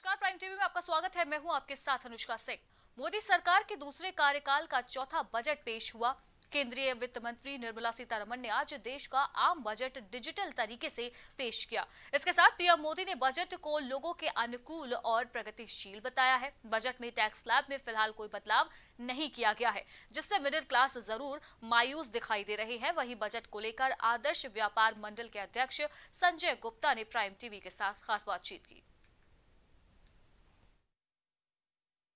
नमस्कार prime TV में आपका स्वागत है मैं हूं आपके साथ अनुष्का सिंह मोदी सरकार के दूसरे कार्यकाल का चौथा बजट पेश हुआ केंद्रीय वित्त मंत्री निर्मला सीतारमन ने आज देश का आम बजट डिजिटल तरीके से पेश किया इसके साथ पीएम मोदी ने बजट को लोगों के अनुकूल और प्रगतिशील बताया है बजट में टैक्स लैब में फिलहाल कोई बदलाव नहीं किया गया है जिससे मिडिल क्लास जरूर मायूस दिखाई दे रही है वहीं बजट को लेकर आदर्श व्यापार मंडल के अध्यक्ष संजय गुप्ता ने प्राइम टीवी के साथ खास बातचीत की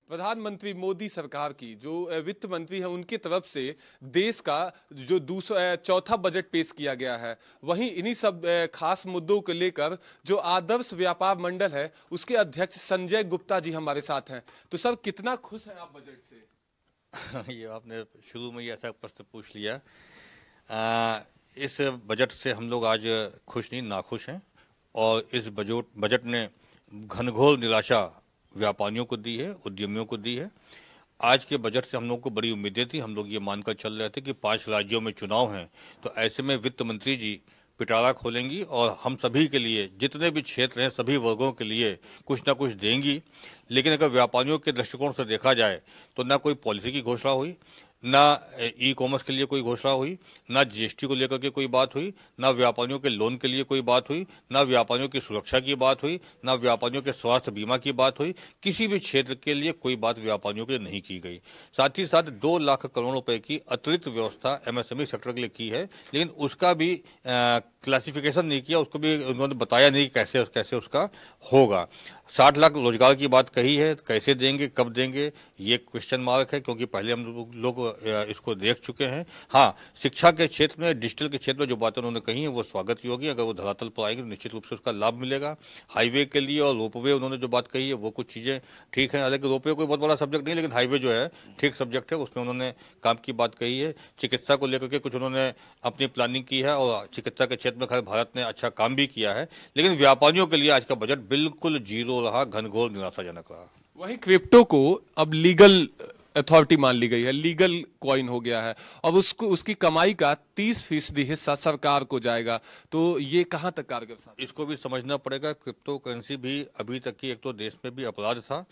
प्रधानमंत्री मोदी सरकार की जो वित्त मंत्री है उनके तरफ से देश का जो दूसरा चौथा बजट पेश किया गया है वहीं इन्हीं सब खास मुद्दों को लेकर जो आदर्श व्यापार मंडल है उसके अध्यक्ष संजय गुप्ता जी हमारे साथ हैं तो सर कितना खुश है आप बजट से ये आपने शुरू में ही ऐसा प्रश्न पूछ लिया आ, इस बजट से हम लोग आज खुश नहीं नाखुश हैं और इस बजट बजट ने घनघोर निराशा व्यापारियों को दी है उद्यमियों को दी है आज के बजट से हम लोग को बड़ी उम्मीदें थी हम लोग ये मानकर चल रहे थे कि पांच राज्यों में चुनाव हैं तो ऐसे में वित्त मंत्री जी पिटारा खोलेंगी और हम सभी के लिए जितने भी क्षेत्र हैं सभी वर्गों के लिए कुछ ना कुछ देंगी लेकिन अगर व्यापारियों के दृष्टिकोण से देखा जाए तो ना कोई पॉलिसी की घोषणा हुई ना ई कॉमर्स के लिए कोई घोषणा हुई ना जीएसटी को लेकर के कोई बात हुई ना व्यापारियों के लोन के लिए कोई बात हुई ना व्यापारियों की सुरक्षा की बात हुई ना व्यापारियों के स्वास्थ्य बीमा की बात हुई किसी भी क्षेत्र के लिए कोई बात व्यापारियों के लिए नहीं की गई साथ ही साथ दो लाख करोड़ रुपए की अतिरिक्त व्यवस्था एमएसएमई e सेक्टर के लिए की है लेकिन उसका भी आ, क्लासिफिकेशन नहीं किया उसको भी उन्होंने बताया नहीं कैसे कैसे उसका होगा साठ लाख रोजगार की बात कही है कैसे देंगे कब देंगे ये क्वेश्चन मार्क है क्योंकि पहले हम लोग इसको देख चुके हैं हाँ शिक्षा के क्षेत्र में डिजिटल के क्षेत्र में जो बातें उन्होंने कही हैं वो स्वागत की होगी अगर वो धरातल पर आएंगे तो निश्चित रूप से उसका लाभ मिलेगा हाईवे के लिए और रोपवे उन्होंने जो बात कही है वो कुछ चीज़ें ठीक हैं हालांकि रोपवे कोई बहुत बड़ा सब्जेक्ट नहीं लेकिन हाईवे जो है ठीक सब्जेक्ट है उसमें उन्होंने काम की बात कही है चिकित्सा को लेकर के कुछ उन्होंने अपनी प्लानिंग की है और चिकित्सा के क्षेत्र बजट में खैर भारत ने अच्छा काम भी किया है लेकिन व्यापारियों के लिए आज का बजट बिल्कुल जीरो रहा घनघोर निराशाजनक रहा वही क्रिप्टो को अब लीगल अथॉरिटी मान ली गई है लीगल क्वाइन हो गया है अब उसको उसकी कमाई का तीस फीसदी हिस्सा सरकार को जाएगा तो ये कहाँ तक कारगर इसको भी समझना पड़ेगा क्रिप्टो करेंसी भी अभी तक की एक तो देश में भी अपराध था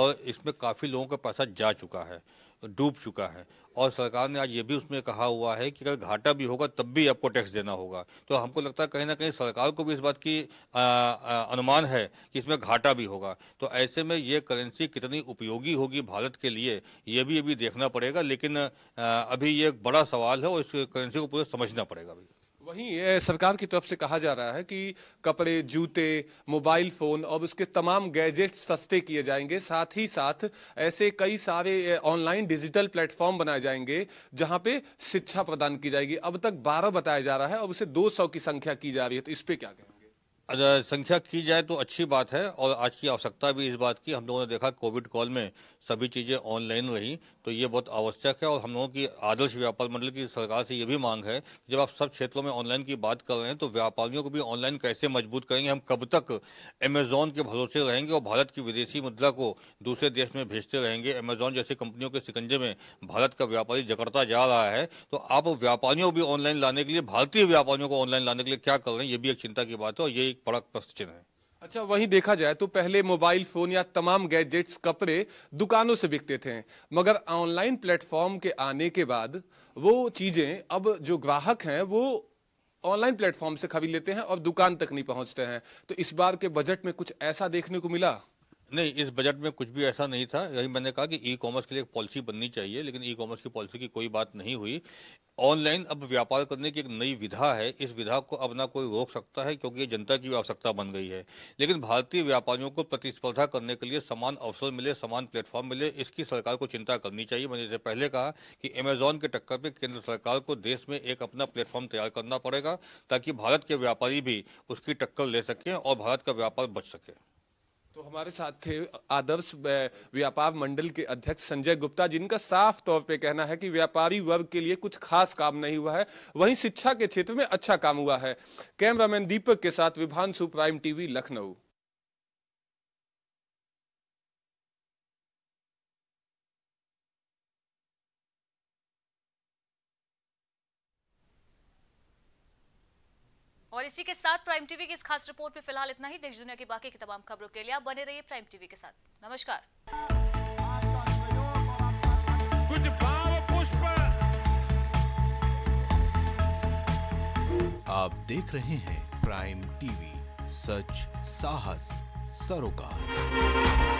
और इसमें काफ़ी लोगों का पैसा जा चुका है डूब चुका है और सरकार ने आज ये भी उसमें कहा हुआ है कि अगर घाटा भी होगा तब भी आपको टैक्स देना होगा तो हमको लगता है कहीं ना कहीं सरकार को भी इस बात की आ, आ, अनुमान है कि इसमें घाटा भी होगा तो ऐसे में ये करेंसी कितनी उपयोगी होगी भारत के लिए ये भी अभी देखना पड़ेगा लेकिन आ, अभी ये एक बड़ा सवाल है और इस करेंसी को पूरा समझना पड़ेगा अभी वहीं सरकार की तरफ से कहा जा रहा है कि कपड़े जूते मोबाइल फ़ोन और उसके तमाम गैजेट सस्ते किए जाएंगे साथ ही साथ ऐसे कई सारे ऑनलाइन डिजिटल प्लेटफॉर्म बनाए जाएंगे जहां पे शिक्षा प्रदान की जाएगी अब तक 12 बताया जा रहा है और उसे 200 की संख्या की जा रही है तो इस पे क्या कहें संख्या की जाए तो अच्छी बात है और आज की आवश्यकता भी इस बात की हम लोगों ने देखा कोविड कॉल में सभी चीज़ें ऑनलाइन रही तो ये बहुत आवश्यक है और हम लोगों की आदर्श व्यापार मंडल की सरकार से ये भी मांग है कि जब आप सब क्षेत्रों में ऑनलाइन की बात कर रहे हैं तो व्यापारियों को भी ऑनलाइन कैसे मजबूत करेंगे हम कब तक अमेजोन के भरोसे रहेंगे और भारत की विदेशी मुद्रा को दूसरे देश में भेजते रहेंगे अमेजोन जैसी कंपनियों के सिकंजे में भारत का व्यापारी जकड़ता जा रहा है तो आप व्यापारियों को भी ऑनलाइन लाने के लिए भारतीय व्यापारियों को ऑनलाइन लाने के लिए क्या कर रहे हैं ये भी एक चिंता की बात है और ये एक पड़क प्रश्न चिन्ह है अच्छा वहीं देखा जाए तो पहले मोबाइल फोन या तमाम गैजेट्स कपड़े दुकानों से बिकते थे मगर ऑनलाइन प्लेटफॉर्म के आने के बाद वो चीज़ें अब जो ग्राहक हैं वो ऑनलाइन प्लेटफॉर्म से खरीद लेते हैं और दुकान तक नहीं पहुंचते हैं तो इस बार के बजट में कुछ ऐसा देखने को मिला नहीं इस बजट में कुछ भी ऐसा नहीं था यही मैंने कहा कि ई कॉमर्स के लिए एक पॉलिसी बननी चाहिए लेकिन ई कॉमर्स की पॉलिसी की कोई बात नहीं हुई ऑनलाइन अब व्यापार करने की एक नई विधा है इस विधा को अब ना कोई रोक सकता है क्योंकि ये जनता की आवश्यकता बन गई है लेकिन भारतीय व्यापारियों को प्रतिस्पर्धा करने के लिए समान अवसर मिले समान प्लेटफॉर्म मिले इसकी सरकार को चिंता करनी चाहिए मैंने इससे पहले कहा कि अमेजोन के टक्कर पर केंद्र सरकार को देश में एक अपना प्लेटफॉर्म तैयार करना पड़ेगा ताकि भारत के व्यापारी भी उसकी टक्कर ले सकें और भारत का व्यापार बच सके तो हमारे साथ थे आदर्श व्यापार मंडल के अध्यक्ष संजय गुप्ता जिनका साफ तौर पे कहना है कि व्यापारी वर्ग के लिए कुछ खास काम नहीं हुआ है वहीं शिक्षा के क्षेत्र में अच्छा काम हुआ है कैमरामैन दीपक के साथ विभान प्राइम टीवी लखनऊ और इसी के साथ प्राइम टीवी की इस खास रिपोर्ट में फिलहाल इतना ही देश दुनिया की बाकी की तमाम खबरों के लिए आप बने रहिए प्राइम टीवी के साथ नमस्कार कुछ पुष्प आप देख रहे हैं प्राइम टीवी सच साहस सरोकार